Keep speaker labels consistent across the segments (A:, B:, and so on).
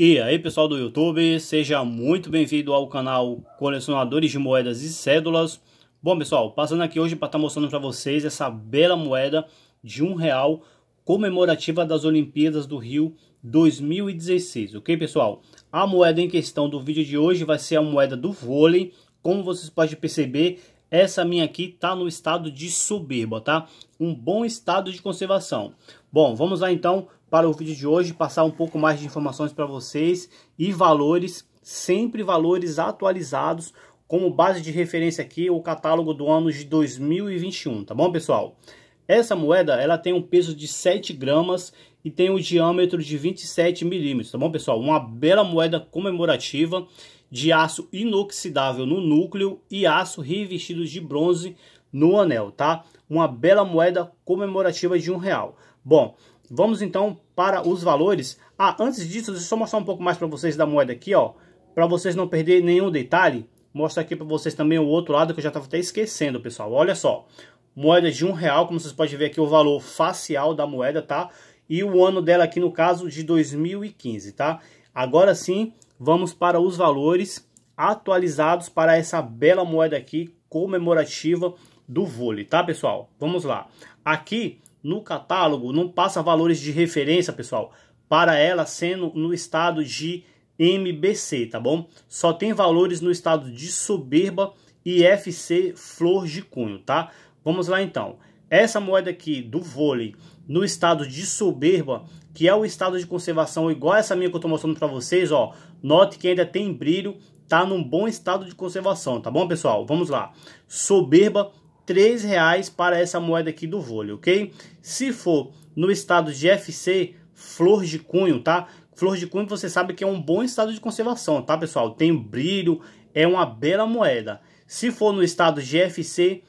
A: E aí pessoal do YouTube, seja muito bem-vindo ao canal Colecionadores de Moedas e Cédulas. Bom pessoal, passando aqui hoje para estar tá mostrando para vocês essa bela moeda de um real comemorativa das Olimpíadas do Rio 2016, ok pessoal? A moeda em questão do vídeo de hoje vai ser a moeda do vôlei. Como vocês podem perceber, essa minha aqui tá no estado de soberba, tá? Um bom estado de conservação. Bom, vamos lá então para o vídeo de hoje, passar um pouco mais de informações para vocês e valores, sempre valores atualizados, como base de referência aqui o catálogo do ano de 2021, tá bom pessoal? Essa moeda ela tem um peso de 7 gramas e tem o um diâmetro de 27 milímetros, tá bom, pessoal? Uma bela moeda comemorativa de aço inoxidável no núcleo e aço revestido de bronze no anel, tá? Uma bela moeda comemorativa de um real. Bom, vamos então para os valores. Ah, antes disso, deixa eu só mostrar um pouco mais para vocês da moeda aqui, ó. Para vocês não perderem nenhum detalhe, mostro aqui para vocês também o outro lado que eu já estava até esquecendo, pessoal. Olha só, moeda de um real, como vocês podem ver aqui o valor facial da moeda, tá? e o ano dela aqui no caso de 2015, tá? Agora sim, vamos para os valores atualizados para essa bela moeda aqui comemorativa do vôlei, tá pessoal? Vamos lá. Aqui no catálogo não passa valores de referência, pessoal, para ela sendo no estado de MBC, tá bom? Só tem valores no estado de Soberba e FC Flor de Cunho, tá? Vamos lá então essa moeda aqui do vôlei no estado de soberba, que é o estado de conservação igual essa minha que eu estou mostrando para vocês, ó, note que ainda tem brilho, tá num bom estado de conservação, tá bom, pessoal? Vamos lá. Soberba, R$ reais para essa moeda aqui do vôlei, ok? Se for no estado de FC, flor de cunho, tá? Flor de cunho você sabe que é um bom estado de conservação, tá, pessoal? Tem brilho, é uma bela moeda. Se for no estado de FC,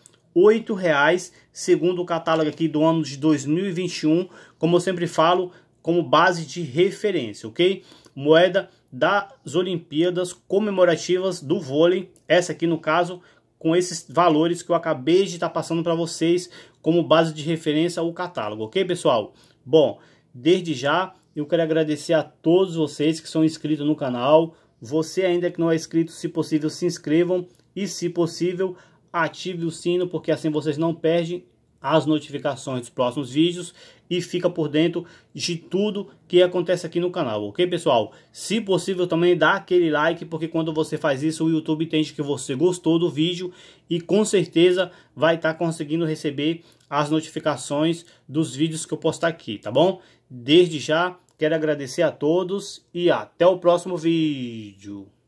A: R$ 8,00, segundo o catálogo aqui do ano de 2021, como eu sempre falo, como base de referência, ok? Moeda das Olimpíadas comemorativas do vôlei, essa aqui no caso, com esses valores que eu acabei de estar tá passando para vocês como base de referência o catálogo, ok pessoal? Bom, desde já eu quero agradecer a todos vocês que são inscritos no canal, você ainda que não é inscrito, se possível se inscrevam e se possível ative o sino, porque assim vocês não perdem as notificações dos próximos vídeos e fica por dentro de tudo que acontece aqui no canal, ok pessoal? Se possível também dá aquele like, porque quando você faz isso o YouTube entende que você gostou do vídeo e com certeza vai estar tá conseguindo receber as notificações dos vídeos que eu postar aqui, tá bom? Desde já quero agradecer a todos e até o próximo vídeo.